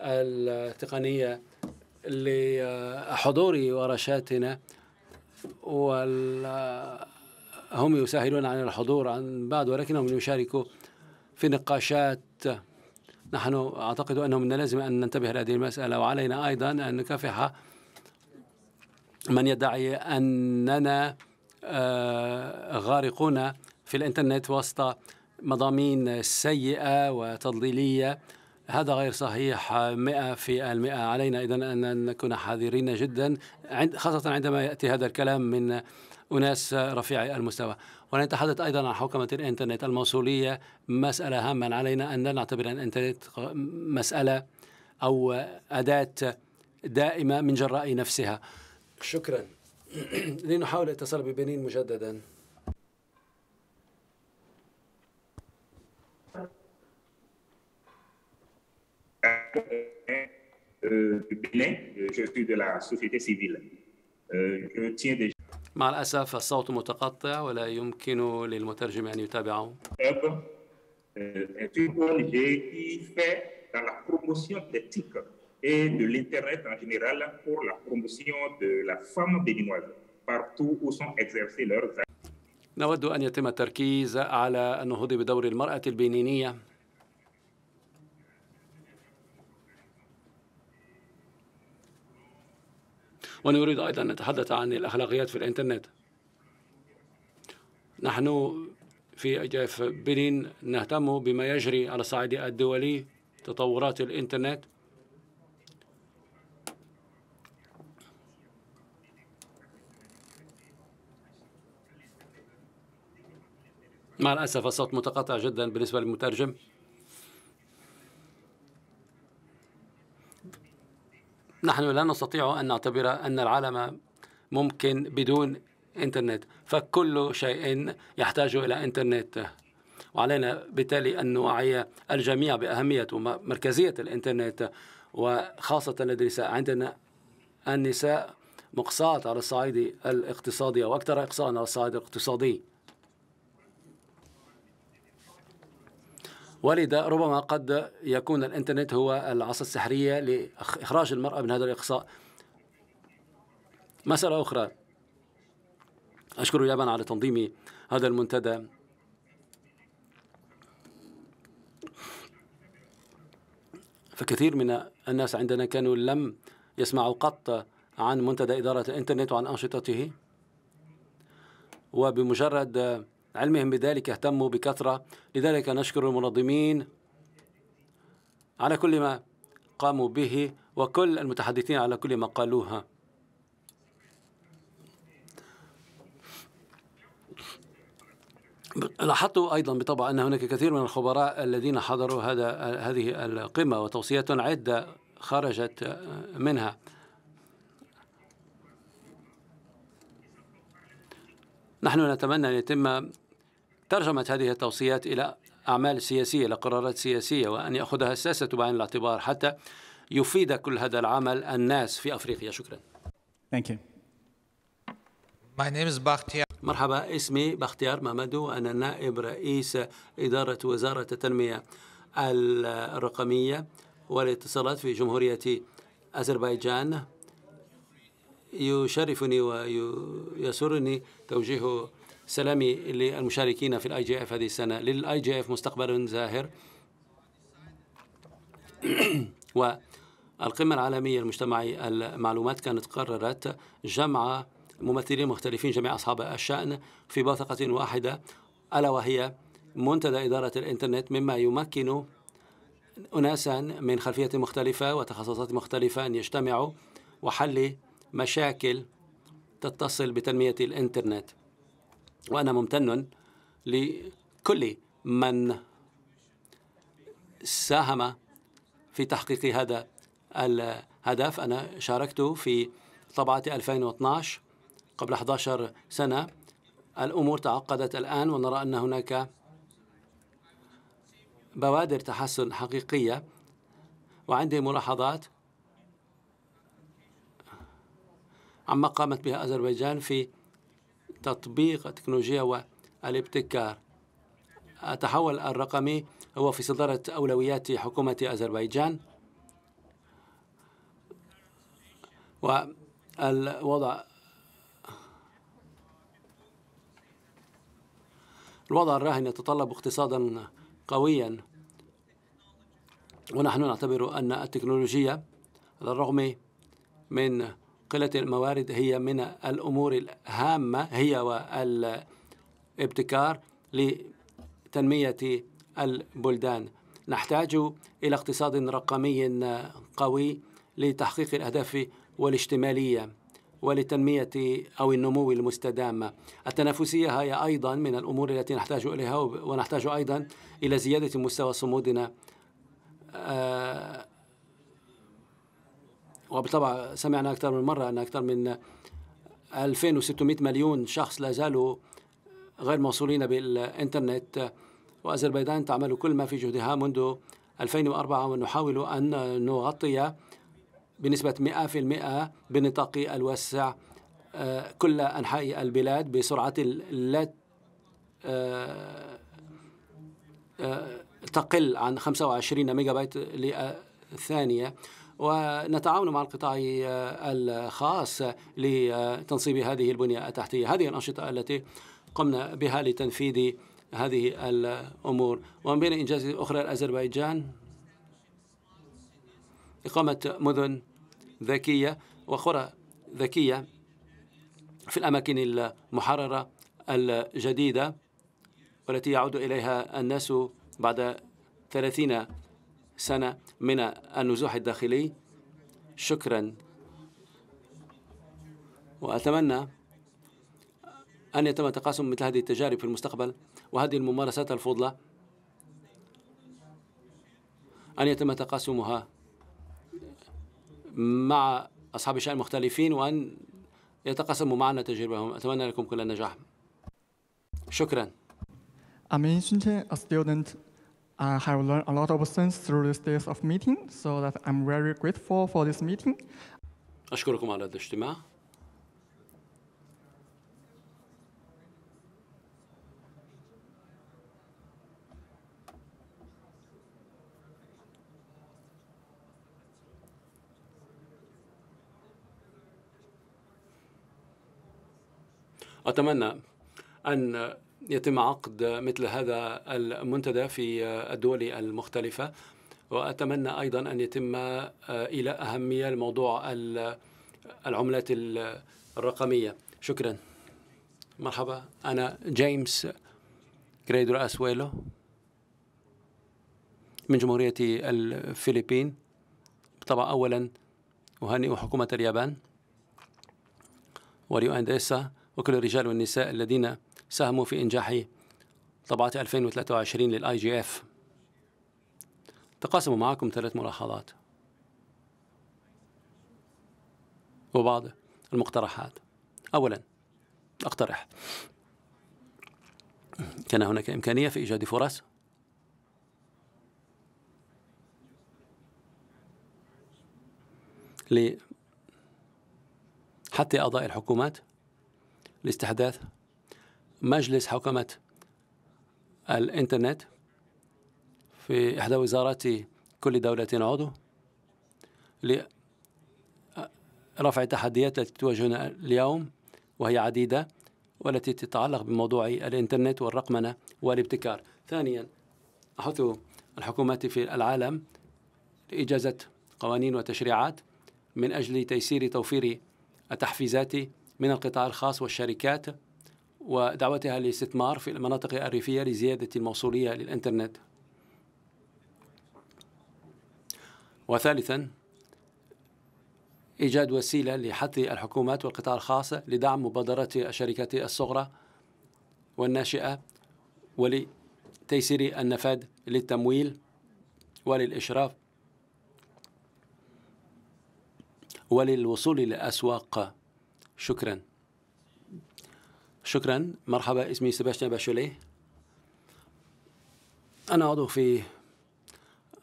التقنية لحضور ورشاتنا وهم يسهلون عن الحضور عن بعد ولكنهم يشاركوا في نقاشات نحن أعتقد أنه من لازم أن ننتبه لهذه المسألة وعلينا أيضا أن نكافح من يدعي أننا آه، غارقون في الانترنت واسطه مضامين سيئه وتضليليه هذا غير صحيح مئة في المئة علينا إذا أن نكون حذرين جدا خاصة عندما يأتي هذا الكلام من أناس رفيعي المستوى ونتحدث أيضا عن حوكمة الإنترنت الموصولية مسألة هامة علينا أن لا نعتبر الإنترنت مسألة أو أداة دائمة من جراء نفسها شكرا لنحاول الاتصال ببنين مجددا du Bénin. Je suis de la société civile. Je tiens déjà. مع الأسف الصوت متقطع ولا يمكن للمترجم أن يتابعه. نود أن يتم التركيز على النهوض بدور المرأة البنينية ونريد أيضا أن نتحدث عن الأخلاقيات في الإنترنت نحن في في بنين نهتم بما يجري على الصعيد الدولي تطورات الإنترنت مع الأسف الصوت متقطع جدا بالنسبة للمترجم نحن لا نستطيع أن نعتبر أن العالم ممكن بدون إنترنت فكل شيء يحتاج إلى إنترنت وعلينا بالتالي أن نوعي الجميع بأهمية ومركزية الإنترنت وخاصة للنساء عندنا النساء مقصات على الصعيد الاقتصادي أو أكثر إقصاء على الصعيد الاقتصادي ولذا ربما قد يكون الانترنت هو العصا السحريه لاخراج المراه من هذا الاقصاء مساله اخرى اشكر اليابان على تنظيم هذا المنتدى فكثير من الناس عندنا كانوا لم يسمعوا قط عن منتدى إدارة الإنترنت وعن أنشطته وبمجرد علمهم بذلك اهتموا بكثرة لذلك نشكر المنظمين على كل ما قاموا به وكل المتحدثين على كل ما قالوها لاحظت ايضا بطبع ان هناك كثير من الخبراء الذين حضروا هذا هذه القمه وتوصيات عده خرجت منها نحن نتمنى ان يتم ترجمت هذه التوصيات إلى أعمال سياسية إلى قرارات سياسية وأن يأخذها الساسة بعين الاعتبار حتى يفيد كل هذا العمل الناس في أفريقيا شكرا Thank you. My name is Bakhtiar. مرحبا اسمي بختيار مامدو أنا نائب رئيس إدارة وزارة التنمية الرقمية والاتصالات في جمهورية أذربيجان يشرفني ويسرني توجيه سلامي للمشاركين في الاي جي اف هذه السنه للاي جي اف مستقبل زاهر والقمه العالميه المجتمعي المعلومات كانت قررت جمع ممثلين مختلفين جميع اصحاب الشان في بوثقه واحده الا وهي منتدى اداره الانترنت مما يمكن اناسا من خلفيه مختلفه وتخصصات مختلفه ان يجتمعوا وحل مشاكل تتصل بتنميه الانترنت وأنا ممتن لكل من ساهم في تحقيق هذا الهدف أنا شاركت في طبعة 2012 قبل 11 سنة الأمور تعقدت الآن ونرى أن هناك بوادر تحسن حقيقية وعندي ملاحظات عما قامت بها أذربيجان في تطبيق التكنولوجيا والابتكار التحول الرقمي هو في صدارة أولويات حكومة أذربيجان والوضع الوضع الراهن يتطلب اقتصادا قويا ونحن نعتبر أن التكنولوجيا على الرغم من قلة الموارد هي من الأمور الهامة هي والابتكار لتنمية البلدان نحتاج إلى اقتصاد رقمي قوي لتحقيق الأهداف والاشتمالية ولتنمية أو النمو المستدام التنافسية هي أيضا من الأمور التي نحتاج إليها ونحتاج أيضا إلى زيادة مستوى صمودنا آه وبالطبع سمعنا أكثر من مرة أن أكثر من 2600 مليون شخص لا زالوا غير موصولين بالإنترنت وأذربيجان تعمل كل ما في جهدها منذ 2004 ونحاول أن نغطي بنسبة 100% بالنطاق الواسع آه، كل أنحاء البلاد بسرعة لا آه، آه، تقل عن 25 ميجا بايت للثانية ونتعاون مع القطاع آه، الخاص لتنصيب هذه البنية التحتية هذه الأنشطة التي قمنا بها لتنفيذ هذه الأمور ومن بين إنجاز أخرى لأذربيجان إقامة مدن ذكية وقرى ذكية في الأماكن المحررة الجديدة والتي يعود إليها الناس بعد ثلاثين سنة من النزوح الداخلي شكرا وأتمنى أن يتم تقاسم مثل هذه التجارب في المستقبل وهذه الممارسات الفضلة أن يتم تقاسمها مع أصحاب الشأن المختلفين وأن يتقاسموا معنا تجربهم أتمنى لكم كل النجاح شكرا I have learned a lot of things through these days of meeting, so that I'm very grateful for this meeting. أشكركم على الاجتماع. أتمنى أن يتم عقد مثل هذا المنتدى في الدول المختلفة وأتمنى أيضا أن يتم آه، إلى أهمية لموضوع العملات الرقمية شكرا مرحبا أنا جيمس كريدو أسويلو من جمهورية الفلبين طبعا أولا أهنئ حكومة اليابان وريو أندريسا وكل الرجال والنساء الذين ساهموا في إنجاح طبعة 2023 للآي جي اف تقاسموا معكم ثلاث ملاحظات وبعض المقترحات أولا أقترح كان هناك إمكانية في إيجاد فرص حتى أعضاء الحكومات لاستحداث مجلس حكومة الإنترنت في إحدى وزارات كل دولة عضو لرفع التحديات التي تواجهنا اليوم وهي عديدة والتي تتعلق بموضوع الإنترنت والرقمنة والابتكار ثانيا أحث الحكومات في العالم لإجازة قوانين وتشريعات من أجل تيسير توفير التحفيزات من القطاع الخاص والشركات ودعوتها للاستثمار في المناطق الريفية لزيادة الموصولية للإنترنت وثالثا إيجاد وسيلة لحث الحكومات والقطاع الخاص لدعم مبادرات الشركات الصغرى والناشئة ولتيسير النفاذ للتمويل وللإشراف وللوصول إلى الأسواق شكراً شكرا مرحبا اسمي سباستيان باشولي أنا عضو في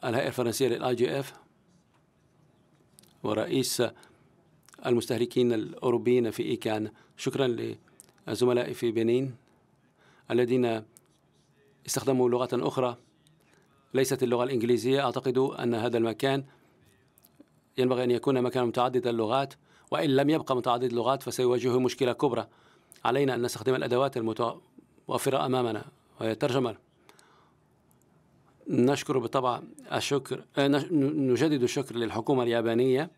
الهيئة الفرنسية للاي جي اف ورئيس المستهلكين الأوروبيين في إيكان شكرا للزملاء في بنين الذين استخدموا لغة أخرى ليست اللغة الإنجليزية أعتقد أن هذا المكان ينبغي أن يكون مكان متعدد اللغات وإن لم يبقى متعدد اللغات فسيواجهه مشكلة كبرى علينا أن نستخدم الأدوات المتوفرة أمامنا وهي الترجمة نشكر بالطبع الشكر آه، نجدد الشكر للحكومة اليابانية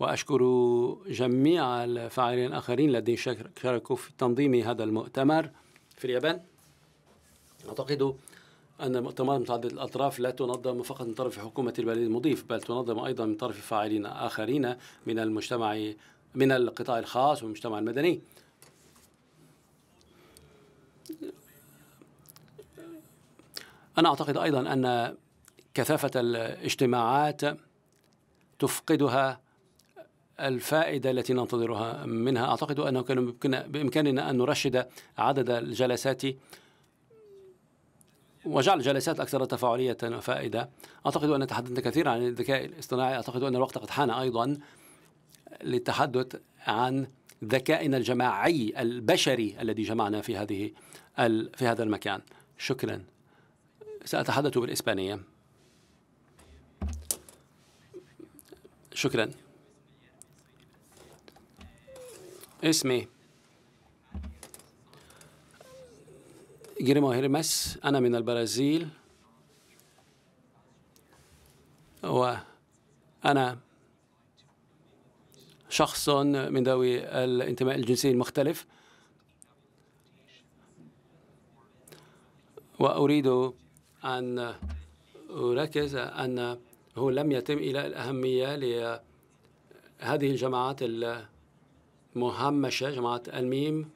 وأشكر جميع الفاعلين الآخرين الذين شاركوا في تنظيم هذا المؤتمر في اليابان أعتقد أن المؤتمرات متعددة الأطراف لا تنظم فقط من طرف حكومة البلد المضيف بل تنظم أيضا من طرف فاعلين آخرين من المجتمع من القطاع الخاص والمجتمع المدني أنا أعتقد أيضا أن كثافة الاجتماعات تفقدها الفائدة التي ننتظرها منها أعتقد أنه كان بإمكاننا أن نرشد عدد الجلسات وجعل الجلسات أكثر تفاعلية وفائدة أعتقد أن تحدثنا كثيرا عن الذكاء الاصطناعي أعتقد أن الوقت قد حان أيضا للتحدث عن ذكائنا الجماعي البشري الذي جمعنا في هذه في هذا المكان شكرا سأتحدث بالإسبانية شكرا اسمي جيريمو هيرمس أنا من البرازيل وأنا شخص من ذوي الانتماء الجنسي المختلف وأريد أن أركز أنه لم يتم إلى الأهمية لهذه الجماعات المهمشة جماعة الميم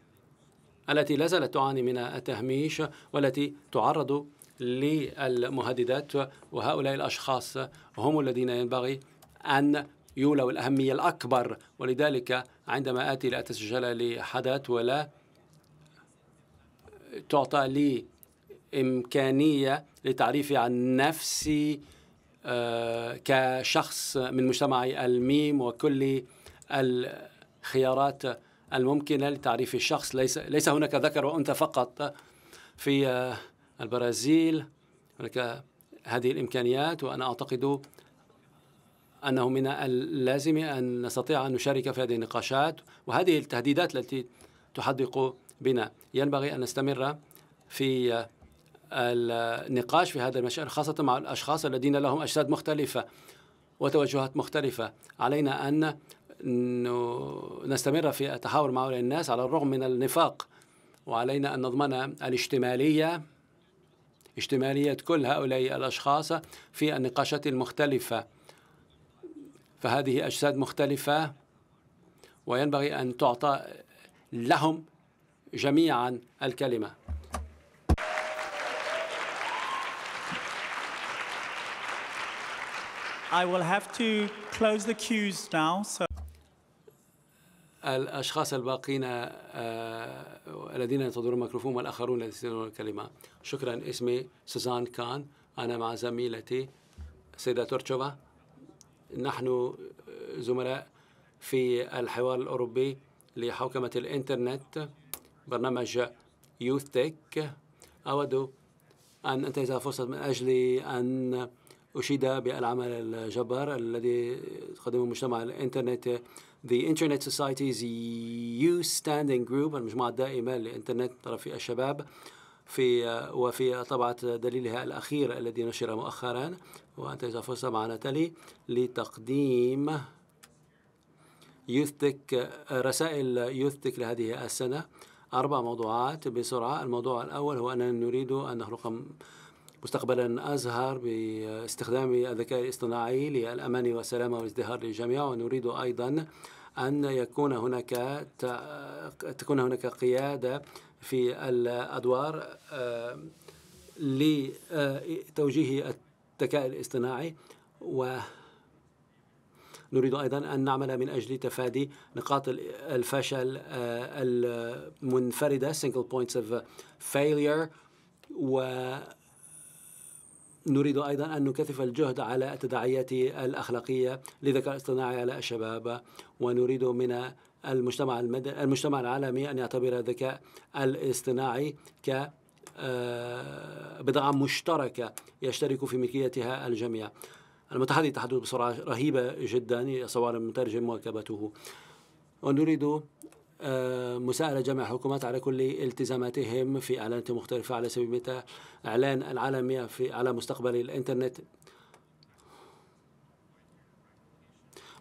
التي لا زالت تعاني من التهميش والتي تعرض للمهددات وهؤلاء الأشخاص هم الذين ينبغي أن يولوا الأهمية الأكبر ولذلك عندما آتي لأتسجل لحدث ولا تعطى لي إمكانية لتعريفي عن نفسي آه، كشخص من مجتمعي الميم وكل الخيارات الممكنة لتعريف الشخص ليس, ليس هناك ذكر وأنثى فقط في آه، البرازيل هناك هذه الإمكانيات وأنا أعتقد أنه من اللازم أن نستطيع أن نشارك في هذه النقاشات وهذه التهديدات التي تحدق بنا ينبغي أن نستمر في النقاش في هذا المشأن خاصة مع الأشخاص الذين لهم أجساد مختلفة وتوجهات مختلفة علينا أن نستمر في التحاور مع هؤلاء الناس على الرغم من النفاق وعلينا أن نضمن الاشتمالية اشتمالية كل هؤلاء الأشخاص في النقاشات المختلفة فهذه أجساد مختلفة وينبغي أن تعطى لهم جميعا الكلمة I will have to close the queues now. So. الأشخاص الباقين آه، الذين ينتظرون الميكروفون والآخرون الذين ينتظرون الكلمة شكرا اسمي سوزان كان أنا مع زميلتي سيدة تورتشوفا نحن آه، زملاء في الحوار الأوروبي لحوكمة الإنترنت برنامج يوث تيك. أود أن أنتهز فرصة من أجل أن أشيد بالعمل الجبار الذي تقدمه مجتمع الإنترنت The Internet Society's Youth Standing Group المجموعة الدائمة للإنترنت طرفي الشباب في وفي طبعة دليلها الأخير الذي نشر مؤخرا إذا فرصة مع ناتالي لتقديم يوثتك رسائل يوثتك لهذه السنة أربع موضوعات بسرعة الموضوع الأول هو أننا نريد أن نخلق مستقبلا أزهر باستخدام الذكاء الاصطناعي للأمان والسلامة والازدهار للجميع ونريد أيضا أن يكون هناك تكون هناك قيادة في الأدوار آه، لتوجيه الذكاء الاصطناعي و نريد أيضا أن نعمل من أجل تفادي نقاط الفشل آه، المنفردة single points of failure و نريد أيضا أن نكثف الجهد على التداعيات الأخلاقية للذكاء الاصطناعي على الشباب ونريد من المجتمع المد... المجتمع العالمي أن يعتبر الذكاء الاصطناعي ك آه، بضاعة مشتركة يشترك في ملكيتها الجميع المتحدث يتحدث بسرعة رهيبة جدا صور المترجم مواكبته ونريد آه، مساءلة جميع الحكومات على كل التزاماتهم في إعلانات مختلفة على سبيل المثال إعلان العالميه في على مستقبل الإنترنت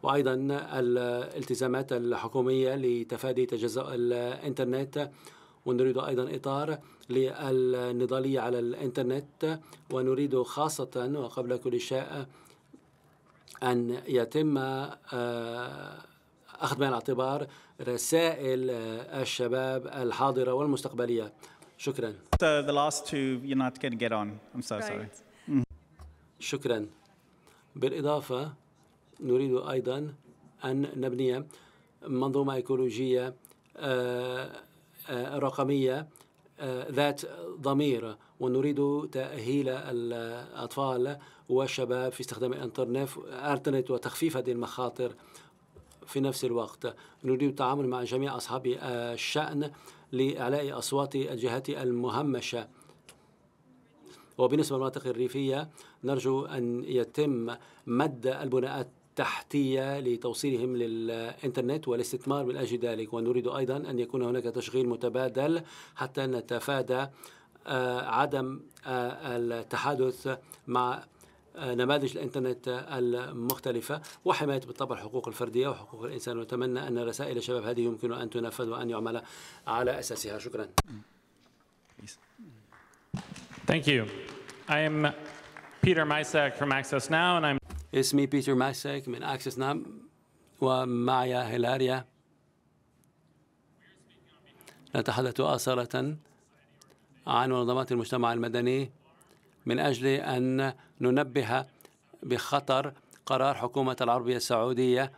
وأيضا الالتزامات الحكومية لتفادي تجزؤ الإنترنت ونريد أيضا إطار للنضالية على الإنترنت ونريد خاصة وقبل كل شيء أن يتم آه أخذ بعين الاعتبار رسائل آه، الشباب الحاضرة والمستقبلية شكرا so the last two you're not going to get on I'm so right. sorry mm-hmm. شكرا بالإضافة نريد أيضا أن نبني منظومة إيكولوجية آه، آه، رقمية ذات ضمير ونريد تأهيل الأطفال والشباب في استخدام الإنترنت وتخفيف هذه المخاطر في نفس الوقت نريد التعامل مع جميع أصحاب الشأن لإعلاء أصوات الجهات المهمشة وبالنسبة للمناطق الريفية نرجو أن يتم مد البناءات تحتية لتوصيلهم للإنترنت والاستثمار من أجل ذلك ونريد أيضا أن يكون هناك تشغيل متبادل حتى نتفادى آه، عدم آه، التحدث مع نماذج الانترنت المختلفه وحمايه بالطبع الحقوق الفرديه وحقوق الانسان ونتمنى ان رسائل الشباب هذه يمكن ان تنفذ وان يعمل على اساسها شكرا. Thank you. I am Peter Mysak from Access Now and I'm اسمي بيتر ماسك من Access Now ومعي هيلاريا نتحدث أصالة عن منظمات المجتمع المدني من أجل أن ننبه بخطر قرار حكومة العربية السعودية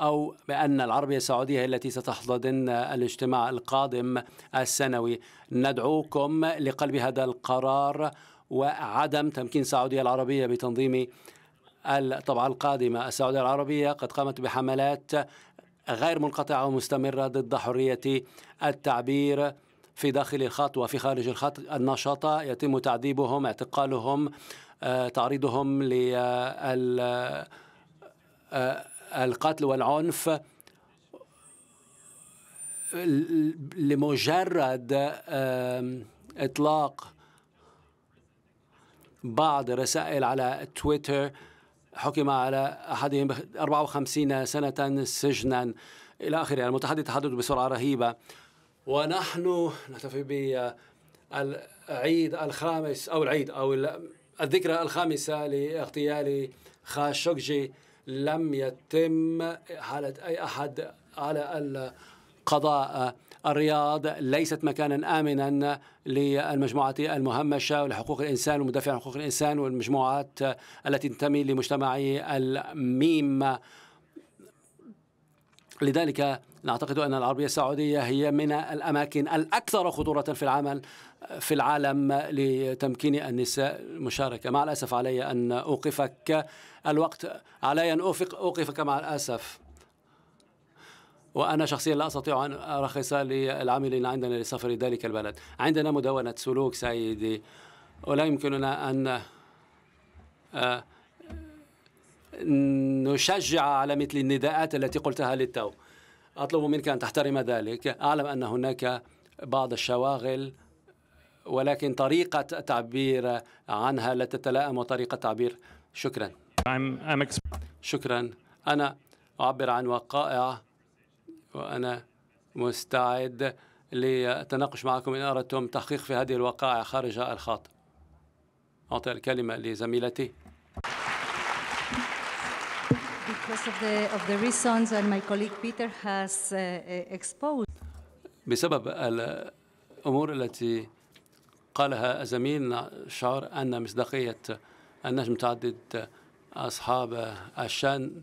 أو بأن العربية السعودية التي ستحضن الاجتماع القادم السنوي ندعوكم لقلب هذا القرار وعدم تمكين السعودية العربية بتنظيم الطبعة القادمة السعودية العربية قد قامت بحملات غير منقطعة ومستمرة ضد حرية التعبير في داخل الخط وفي خارج الخط النشطاء يتم تعذيبهم اعتقالهم آه، تعريضهم للقتل آه، آه، والعنف لمجرد إطلاق بعض الرسائل على تويتر حكم على أحدهم 54 سنة سجنا إلى آخره المتحدث تحدث بسرعة رهيبة ونحن نحتفي بالعيد الخامس أو العيد أو الذكرى الخامسة لاغتيال خاشقجي لم يتم حالة أي أحد على القضاء الرياض ليست مكانا آمنا للمجموعة المهمشة ولحقوق الإنسان والمدافع عن حقوق الإنسان والمجموعات التي تنتمي لمجتمع الميم لذلك نعتقد أن العربية السعودية هي من الأماكن الأكثر خطورة في العمل في العالم لتمكين النساء المشاركة مع الأسف علي أن أوقفك الوقت علي أن أوقفك مع الأسف وأنا شخصيا لا أستطيع أن أرخص للعاملين عندنا لسفر ذلك البلد عندنا مدونة سلوك سيدي ولا يمكننا أن آه، نشجع على مثل النداءات التي قلتها للتو أطلب منك أن تحترم ذلك أعلم أن هناك بعض الشواغل ولكن طريقة التعبير عنها لا تتلائم وطريقة تعبير شكرا شكرا أنا أعبر عن وقائع وأنا مستعد لتناقش معكم إن أردتم تحقيق في هذه الوقائع خارج الخط أعطي الكلمة لزميلتي Uh, uh, بسبب الأمور التي قالها الزميل شعر أن مصداقية النجم متعدد أصحاب الشأن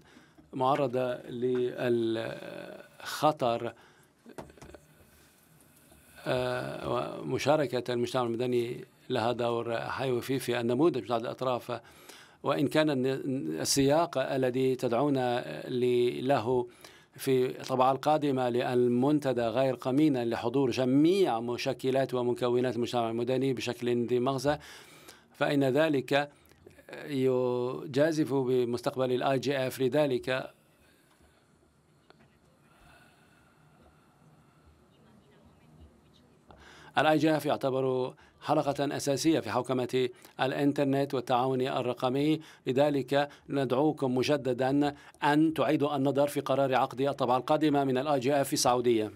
معرضة للخطر آه، ومشاركة المجتمع المدني لها دور حيوي في النموذج بتاع الأطراف وإن كان السياق الذي تدعون له في الطبعة القادمة للمنتدى غير قمينا لحضور جميع مشكلات ومكونات المجتمع المدني بشكل ذي مغزى فإن ذلك يجازف بمستقبل الاي جي اف لذلك الاي جي اف يعتبر حلقة أساسية في حوكمة الإنترنت والتعاون الرقمي لذلك ندعوكم مجددا أن تعيدوا النظر في قرار عقد الطبعة القادمة من الآي جي اف في السعودية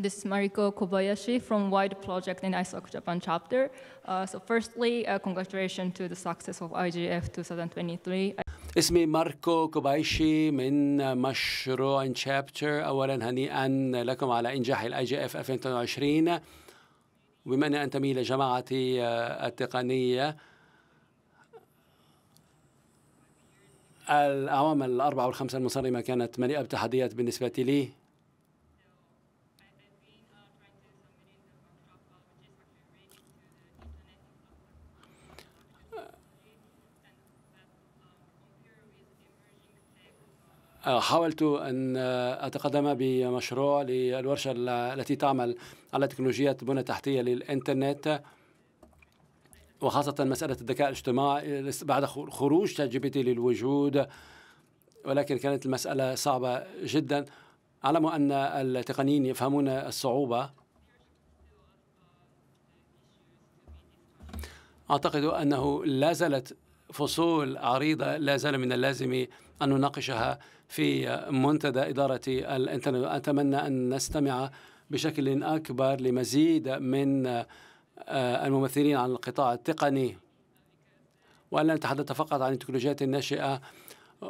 This is Mariko Kobayashi from WIDE Project and ISOC Japan chapter. Uh, so firstly, uh, congratulations to the success of IGF 2023. اسمي ماركو كوبايشي من مشروع شابتر اولا هنيئا لكم على انجاح الـ IGF 2023. 2022 وبما اني انتمي جماعتي آه، التقنيه الأعوام الأربعة والخمسة المصرمة كانت مليئة بتحديات بالنسبة لي آه، حاولت أن آه، أتقدم بمشروع للورشة التي تعمل على تكنولوجيات بنى تحتية للإنترنت وخاصة مسألة الذكاء الاجتماعي بعد خروج شات جي بي تي للوجود ولكن كانت المسألة صعبة جدا أعلم أن التقنيين يفهمون الصعوبة أعتقد أنه لا زالت فصول عريضة لا زال من اللازم أن نناقشها في منتدى إدارة الإنترنت أتمنى أن نستمع بشكل أكبر لمزيد من آه، الممثلين عن القطاع التقني وألا نتحدث فقط عن التكنولوجيات الناشئة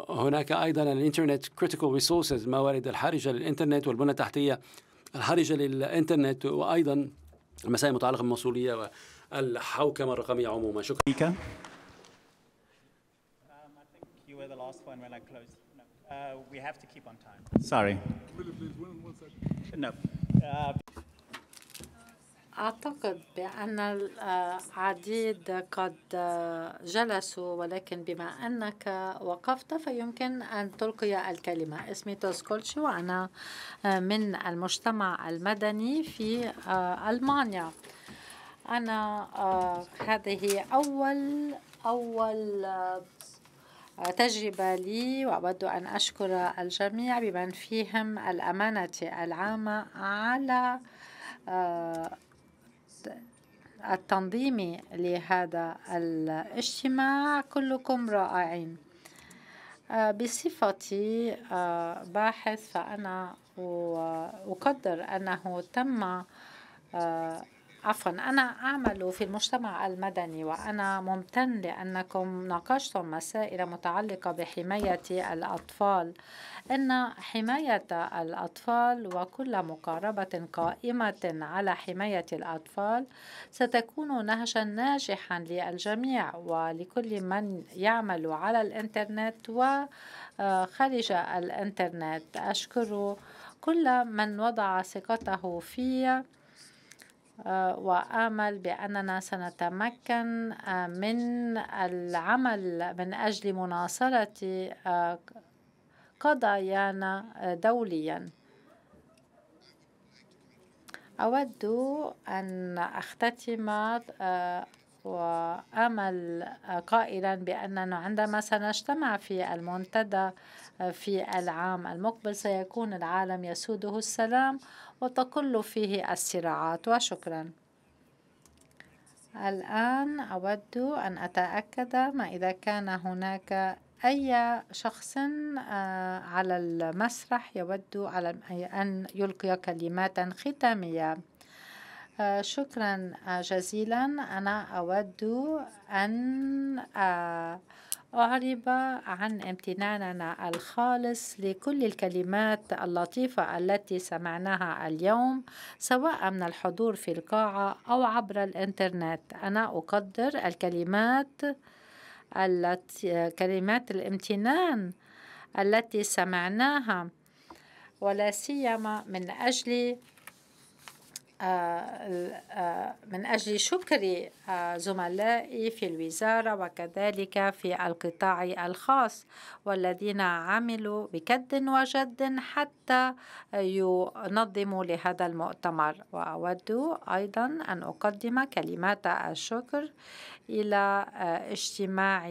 هناك أيضا الإنترنت كريتيكال ريسورسز موارد الحرجة للإنترنت والبنى التحتية الحرجة للإنترنت وأيضا المسائل المتعلقة بالمسؤولية والحوكمة الرقمية عموما شكرا Uh, we have to keep on time. Sorry. No. Uh, أعتقد بأن العديد قد جلسوا ولكن بما أنك وقفت فيمكن أن تلقي الكلمة اسمي توسكولشي وأنا آه، من المجتمع المدني في آه، ألمانيا أنا آه، هذه أول أول تجربة لي وأود أن أشكر الجميع بمن فيهم الأمانة العامة على آه، التنظيم لهذا الاجتماع كلكم رائعين آه، بصفتي آه، باحث فأنا أقدر أنه تم عفوا أنا أعمل في المجتمع المدني وأنا ممتن لأنكم ناقشتم مسائل متعلقة بحماية الأطفال إن حماية الأطفال وكل مقاربة قائمة على حماية الأطفال ستكون نهجا ناجحا للجميع ولكل من يعمل على الإنترنت وخارج الإنترنت أشكر كل من وضع ثقته في آه، وآمل بأننا سنتمكن آه، من العمل من أجل مناصرة آه، قضايانا دولياً أود أن أختتم وأمل قائلا بأننا عندما سنجتمع في المنتدى في العام المقبل سيكون العالم يسوده السلام وتقل فيه الصراعات وشكرا الآن أود أن أتأكد ما إذا كان هناك أي شخص آه، على المسرح يود أن يلقي كلمات ختامية آه، شكرا آه، جزيلا أنا أود أن أعرب عن امتناننا الخالص لكل الكلمات اللطيفة التي سمعناها اليوم سواء من الحضور في القاعة أو عبر الإنترنت أنا أقدر الكلمات التي كلمات الامتنان التي سمعناها ولا سيما من أجل آه، آه، من أجل شكر آه، زملائي في الوزارة وكذلك في القطاع الخاص والذين عملوا بكد وجد حتى ينظموا لهذا المؤتمر وأود أيضا أن أقدم كلمات الشكر إلى اجتماع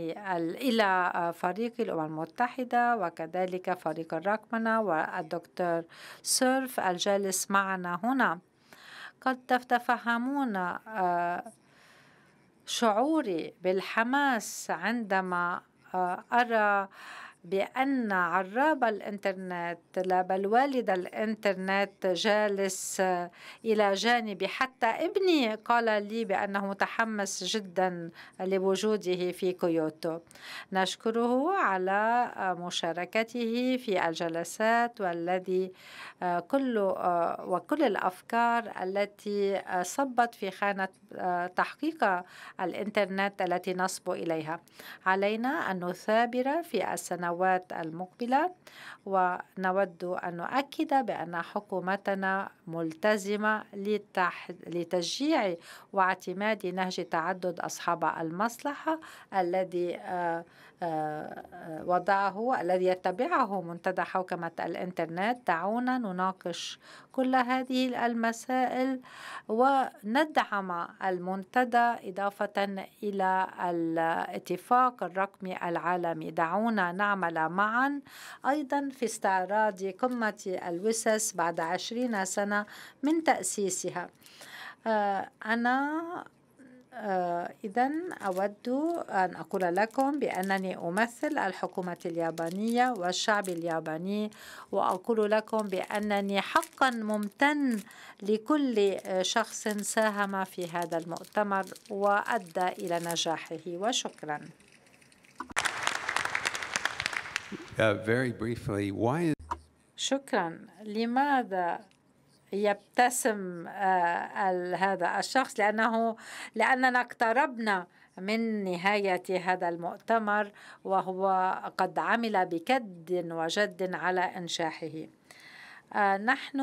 إلى فريق الأمم المتحدة وكذلك فريق الرقمنة والدكتور سيرف الجالس معنا هنا قد تتفهمون آه، شعوري بالحماس عندما آه، أرى بأن عراب الإنترنت لا بل والد الإنترنت جالس آه، إلى جانبي حتى ابني قال لي بأنه متحمس جدا لوجوده في كيوتو نشكره على آه، مشاركته في الجلسات والذي آه، كل وكل الأفكار التي صبت في خانة تحقيق الإنترنت التي نصب إليها علينا أن نثابر في السنوات السنوات المقبلة ونود أن نؤكد بأن حكومتنا ملتزمة لتشجيع واعتماد نهج تعدد أصحاب المصلحة الذي آه، آه، آه، وضعه الذي يتبعه منتدى حوكمة الإنترنت دعونا نناقش كل هذه المسائل وندعم المنتدى إضافة إلى الاتفاق الرقمي العالمي دعونا نعمل معا أيضا في استعراض قمة الوسس بعد عشرين سنة من تأسيسها آه، أنا آه، إذا أود أن أقول لكم بأنني أمثل الحكومة اليابانية والشعب الياباني وأقول لكم بأنني حقا ممتن لكل شخص ساهم في هذا المؤتمر وأدى إلى نجاحه وشكرا شكرا لماذا يبتسم آه، هذا الشخص لأنه لأننا اقتربنا من نهاية هذا المؤتمر وهو قد عمل بكد وجد على إنشاحه آه، نحن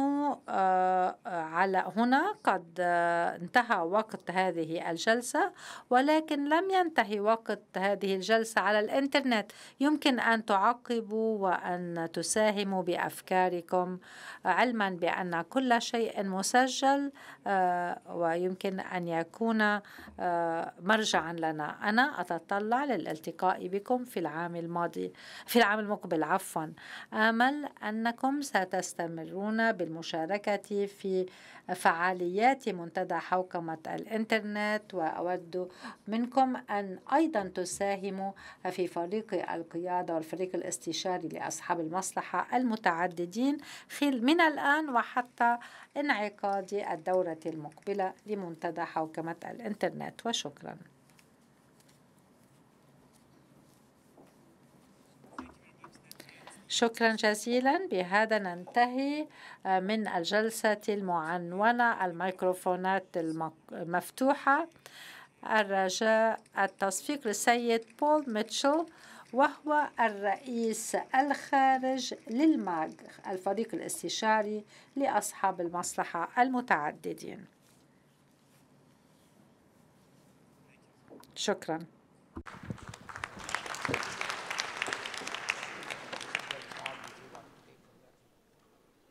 آه، على هنا قد آه، انتهى وقت هذه الجلسة ولكن لم ينتهي وقت هذه الجلسة على الإنترنت يمكن أن تعقبوا وأن تساهموا بأفكاركم علما بأن كل شيء مسجل ويمكن أن يكون مرجعا لنا أنا أتطلع للالتقاء بكم في العام الماضي في العام المقبل عفوا آمل أنكم ستستمعون يستمرون بالمشاركة في فعاليات منتدى حوكمة الإنترنت وأود منكم أن أيضا تساهموا في فريق القيادة والفريق الاستشاري لأصحاب المصلحة المتعددين من الآن وحتى انعقاد الدورة المقبلة لمنتدى حوكمة الإنترنت وشكراً شكرا جزيلا بهذا ننتهي آه، من الجلسة المعنونة الميكروفونات المفتوحة الرجاء التصفيق للسيد بول ميتشل وهو الرئيس الخارج للماغ الفريق الاستشاري لأصحاب المصلحة المتعددين شكراً